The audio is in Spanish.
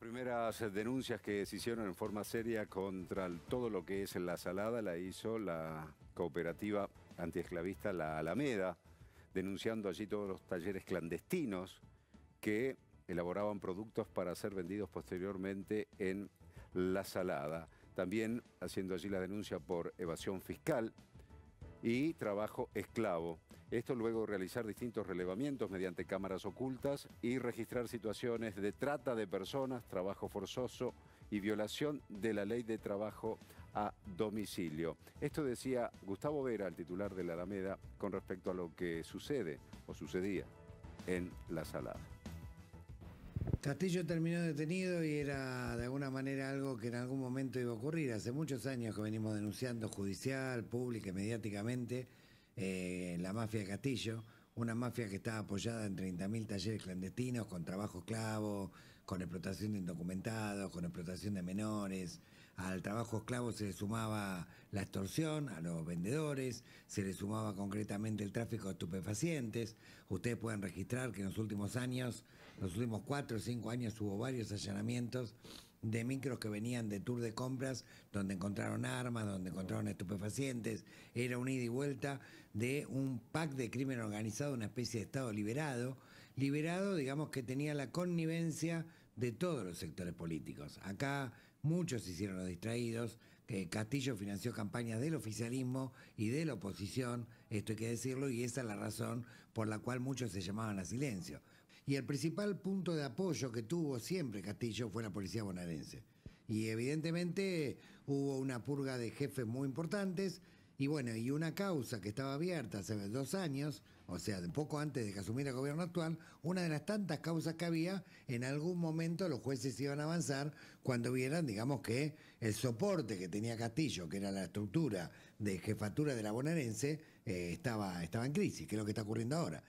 primeras denuncias que se hicieron en forma seria contra todo lo que es la salada la hizo la cooperativa antiesclavista La Alameda, denunciando allí todos los talleres clandestinos que elaboraban productos para ser vendidos posteriormente en La Salada. También haciendo allí la denuncia por evasión fiscal, y trabajo esclavo. Esto luego realizar distintos relevamientos mediante cámaras ocultas y registrar situaciones de trata de personas, trabajo forzoso y violación de la ley de trabajo a domicilio. Esto decía Gustavo Vera, el titular de la Alameda, con respecto a lo que sucede o sucedía en la Salada. Castillo terminó detenido y era de alguna manera algo que en algún momento iba a ocurrir. Hace muchos años que venimos denunciando judicial, pública y mediáticamente eh, la mafia de Castillo una mafia que estaba apoyada en 30.000 talleres clandestinos con trabajo esclavo, con explotación de indocumentados, con explotación de menores. Al trabajo esclavo se le sumaba la extorsión a los vendedores, se le sumaba concretamente el tráfico de estupefacientes. Ustedes pueden registrar que en los últimos años, los últimos cuatro o cinco años hubo varios allanamientos de micros que venían de tour de compras, donde encontraron armas, donde encontraron estupefacientes, era un ida y vuelta de un pack de crimen organizado, una especie de Estado liberado, liberado, digamos, que tenía la connivencia de todos los sectores políticos. Acá muchos se hicieron los distraídos, que Castillo financió campañas del oficialismo y de la oposición, esto hay que decirlo, y esa es la razón por la cual muchos se llamaban a silencio. Y el principal punto de apoyo que tuvo siempre Castillo fue la policía bonaerense. Y evidentemente hubo una purga de jefes muy importantes. Y bueno, y una causa que estaba abierta hace dos años, o sea, poco antes de que asumiera el gobierno actual, una de las tantas causas que había, en algún momento los jueces iban a avanzar cuando vieran, digamos, que el soporte que tenía Castillo, que era la estructura de jefatura de la bonaerense, eh, estaba, estaba en crisis, que es lo que está ocurriendo ahora.